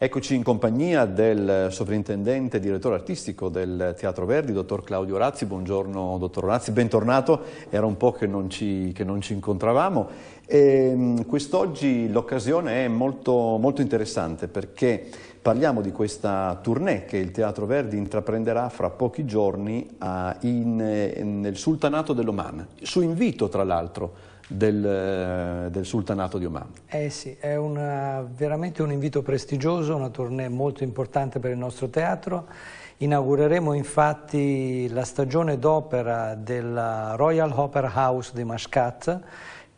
Eccoci in compagnia del sovrintendente direttore artistico del Teatro Verdi, dottor Claudio Razzi. Buongiorno, dottor Razzi, bentornato. Era un po' che non ci, che non ci incontravamo. Ehm, quest'oggi l'occasione è molto, molto interessante perché parliamo di questa tournée che il Teatro Verdi intraprenderà fra pochi giorni a, ah, in, nel Sultanato dell'Oman, su invito tra l'altro del, eh, del sultanato di Oman. Eh sì, è una, eh, veramente un invito prestigioso, una tournée molto importante per il nostro teatro. Inaugureremo infatti la stagione d'opera della Royal Opera House di Mashkat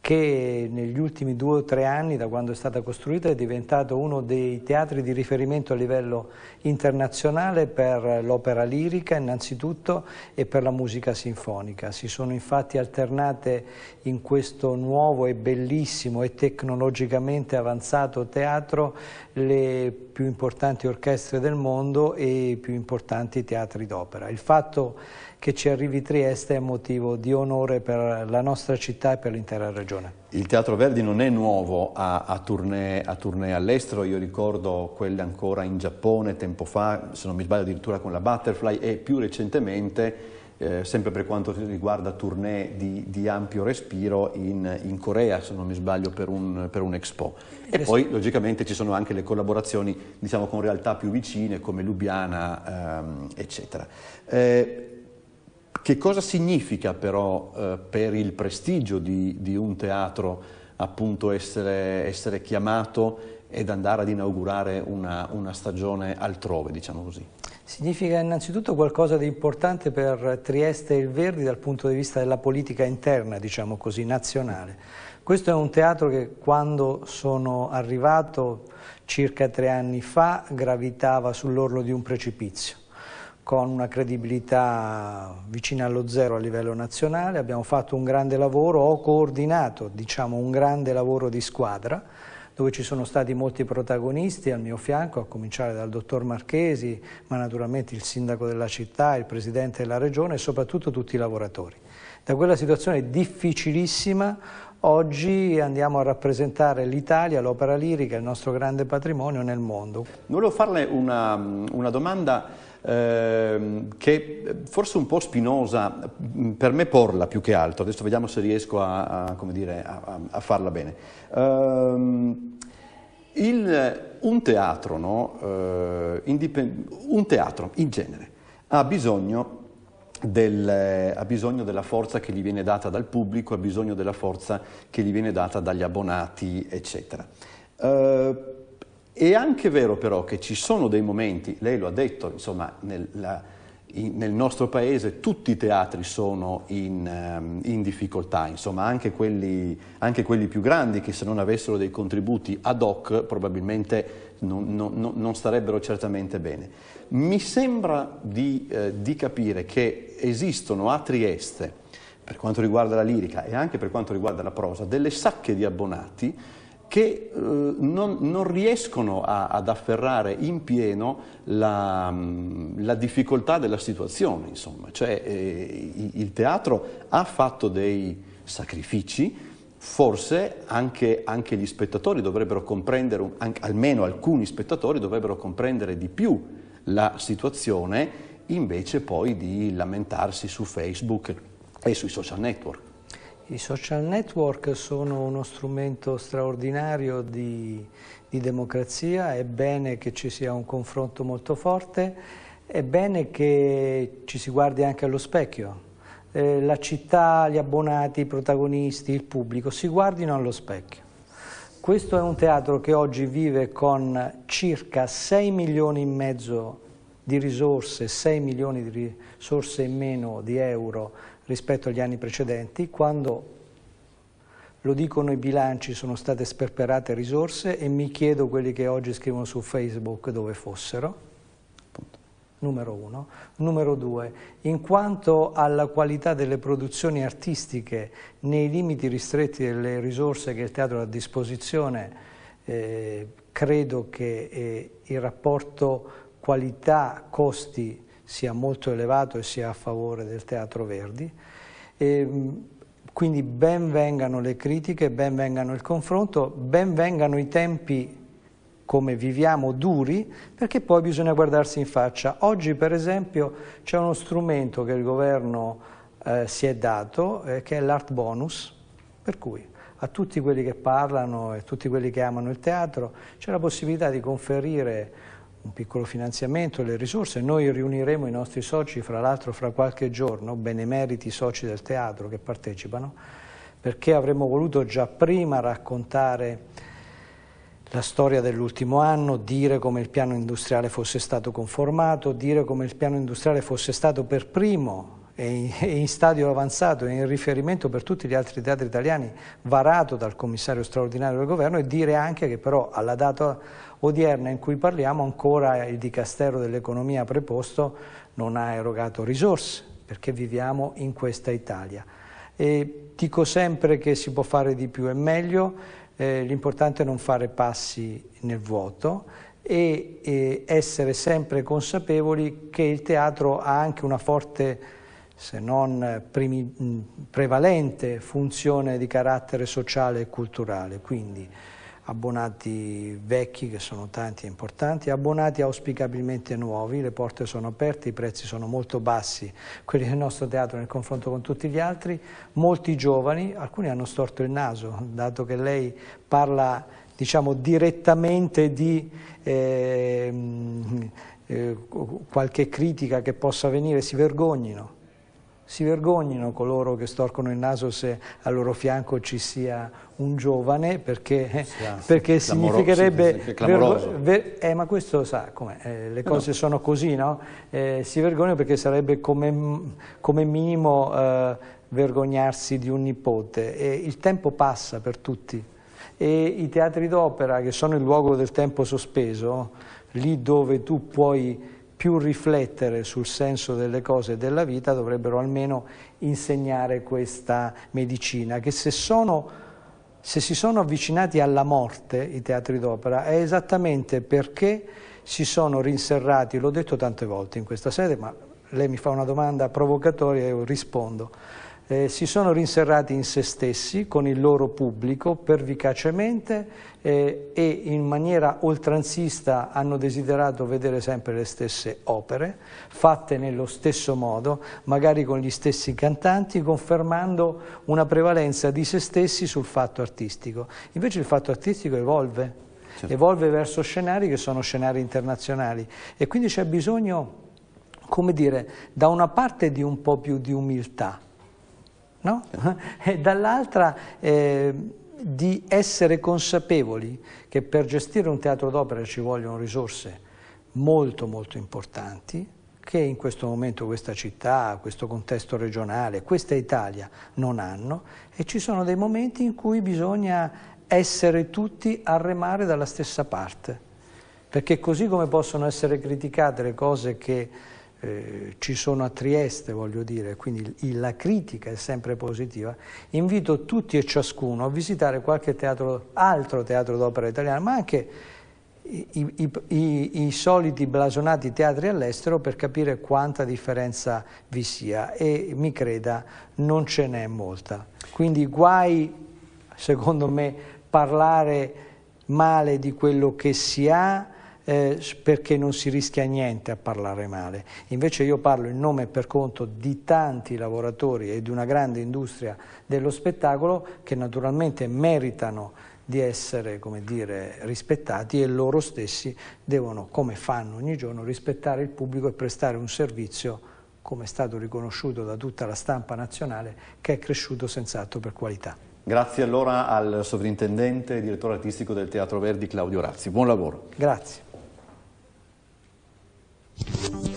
che negli ultimi due o tre anni da quando è stata costruita è diventato uno dei teatri di riferimento a livello internazionale per l'opera lirica innanzitutto e per la musica sinfonica. Si sono infatti alternate in questo nuovo e bellissimo e tecnologicamente avanzato teatro le più importanti orchestre del mondo e i più importanti teatri d'opera. Il fatto che ci arrivi Trieste è motivo di onore per la nostra città e per l'intera regione. Il Teatro Verdi non è nuovo a, a tournée, tournée all'estero, io ricordo quelle ancora in Giappone tempo fa, se non mi sbaglio addirittura con la Butterfly e più recentemente eh, sempre per quanto riguarda tournée di, di ampio respiro in, in, Corea, se non mi sbaglio, per un, per un Expo. E poi logicamente ci sono anche le collaborazioni diciamo, con realtà più vicine come Lubiana, ehm, eccetera. Eh, che cosa significa però eh, per il prestigio di, di un teatro appunto essere, essere, chiamato ed andare ad inaugurare una, una stagione altrove, diciamo così? Significa innanzitutto qualcosa di importante per Trieste e il Verdi dal punto di vista della politica interna, diciamo così, nazionale. Questo è un teatro che quando sono arrivato circa tre anni fa gravitava sull'orlo di un precipizio con una credibilità vicina allo zero a livello nazionale, abbiamo fatto un grande lavoro, ho coordinato diciamo, un grande lavoro di squadra dove ci sono stati molti protagonisti al mio fianco, a cominciare dal dottor Marchesi, ma naturalmente il sindaco della città, il presidente della regione e soprattutto tutti i lavoratori. Da quella situazione difficilissima oggi andiamo a rappresentare l'Italia, l'opera lirica, il nostro grande patrimonio nel mondo. Volevo farle una, una domanda Ehm, che forse un po' spinosa, mm, per me porla più che altro, adesso vediamo se riesco a, a, dire, a, a farla bene. Ehm, il, un, teatro, no? eh, un teatro in genere ha bisogno del, ha bisogno della forza che gli viene data dal pubblico, ha bisogno della forza che gli viene data dagli abbonati, eccetera. Uh, è anche vero però che ci sono dei momenti, lei lo ha detto, insomma, nella, in, nel nostro paese tutti i teatri sono in, ehm, in difficoltà, insomma, anche quelli, anche quelli, più grandi che se non avessero dei contributi ad hoc probabilmente non, non, non starebbero certamente bene. Mi sembra di, eh, di capire che esistono a Trieste, per quanto riguarda la lirica e anche per quanto riguarda la prosa, delle sacche di abbonati che eh, non, non, riescono a, ad afferrare in pieno la, mm, la difficoltà della situazione. Insomma. Cioè, eh, il teatro ha fatto dei sacrifici, forse anche, anche gli spettatori dovrebbero comprendere, anche, almeno alcuni spettatori dovrebbero comprendere di più la situazione invece poi di lamentarsi su Facebook e sui social network. I social network sono uno strumento straordinario di, di, democrazia, è bene che ci sia un confronto molto forte, è bene che ci si guardi anche allo specchio. Eh, la città, gli abbonati, i protagonisti, il pubblico si guardino allo specchio. Questo è un teatro che oggi vive con circa 6 milioni e mezzo di risorse, 6 milioni di risorse in meno di euro rispetto agli anni precedenti, quando lo dicono i bilanci, sono state sperperate risorse e mi chiedo quelli che oggi scrivono su Facebook dove fossero, numero uno. Numero due, in quanto alla qualità delle produzioni artistiche, nei limiti ristretti delle risorse che il teatro ha a disposizione, eh, credo che eh, il rapporto qualità-costi sia molto elevato e sia a favore del Teatro Verdi. E, quindi ben vengano le critiche, ben vengano il confronto, ben vengano i tempi come viviamo duri, perché poi bisogna guardarsi in faccia. Oggi per esempio c'è uno strumento che il governo eh, si è dato, eh, che è l'art bonus, per cui a tutti quelli che parlano e tutti quelli che amano il teatro c'è la possibilità di conferire un piccolo finanziamento, le risorse. Noi riuniremo i nostri soci, fra l'altro fra qualche giorno, benemeriti soci del teatro che partecipano, perché avremmo voluto già prima raccontare la storia dell'ultimo anno, dire come il piano industriale fosse stato conformato, dire come il piano industriale fosse stato per primo è in stadio avanzato, è in riferimento per tutti gli altri teatri italiani, varato dal commissario straordinario del governo e dire anche che però alla data odierna in cui parliamo ancora il Dicastero dell'Economia preposto non ha erogato risorse perché viviamo in questa Italia. E dico sempre che si può fare di più e meglio, eh, l'importante è non fare passi nel vuoto e, e essere sempre consapevoli che il teatro ha anche una forte se non eh, prevalente funzione di carattere sociale e culturale, quindi abbonati vecchi che sono tanti e importanti, abbonati auspicabilmente nuovi, le porte sono aperte, i prezzi sono molto bassi, quelli del nostro teatro nel confronto con tutti gli altri, molti giovani, alcuni hanno storto il naso, dato che lei parla diciamo, direttamente di... Ehm, eh, qualche critica che possa venire si vergognino si vergognino coloro che storcono il naso se al loro fianco ci sia un giovane perché, sì, eh, perché significherebbe... Clamoroso. Ver, eh, ma questo sa come eh, le cose no. sono così, no? Eh, si vergognano perché sarebbe come, come minimo eh, vergognarsi di un nipote. E il tempo passa per tutti e i teatri d'opera che sono il luogo del tempo sospeso, lì dove tu puoi più riflettere sul senso delle cose e della vita dovrebbero almeno insegnare questa medicina, che se, sono, se si sono avvicinati alla morte i teatri d'opera è esattamente perché si sono rinserrati, l'ho detto tante volte in questa sede, ma lei mi fa una domanda provocatoria e io rispondo, eh, si sono rinserrati in se stessi con il loro pubblico pervicacemente eh, e in maniera oltranzista hanno desiderato vedere sempre le stesse opere, fatte nello stesso modo, magari con gli stessi cantanti, confermando una prevalenza di se stessi sul fatto artistico. Invece il fatto artistico evolve, certo. evolve verso scenari che sono scenari internazionali e quindi c'è bisogno, come dire, da una parte di un po' più di umiltà, no? e dall'altra eh, di essere consapevoli che per gestire un teatro d'opera ci vogliono risorse molto molto importanti che in questo momento questa città, questo contesto regionale, questa Italia non hanno e ci sono dei momenti in cui bisogna essere tutti a remare dalla stessa parte perché così come possono essere criticate le cose che eh, ci sono a Trieste, voglio dire, quindi il, la critica è sempre positiva, invito tutti e ciascuno a visitare qualche teatro, altro teatro d'opera italiano, ma anche i, i, i, i soliti blasonati teatri all'estero per capire quanta differenza vi sia e mi creda non ce n'è molta. Quindi guai, secondo me, parlare male di quello che si ha, eh, perché non si rischia niente a parlare male. Invece io parlo in nome e per conto di tanti lavoratori e di una grande industria dello spettacolo che naturalmente meritano di essere dire, rispettati e loro stessi devono, come fanno ogni giorno, rispettare il pubblico e prestare un servizio come è stato riconosciuto da tutta la stampa nazionale, che è cresciuto senz'altro per qualità. Grazie allora al sovrintendente e direttore artistico del Teatro Verdi Claudio Razzi. Buon lavoro. Grazie. Thank you.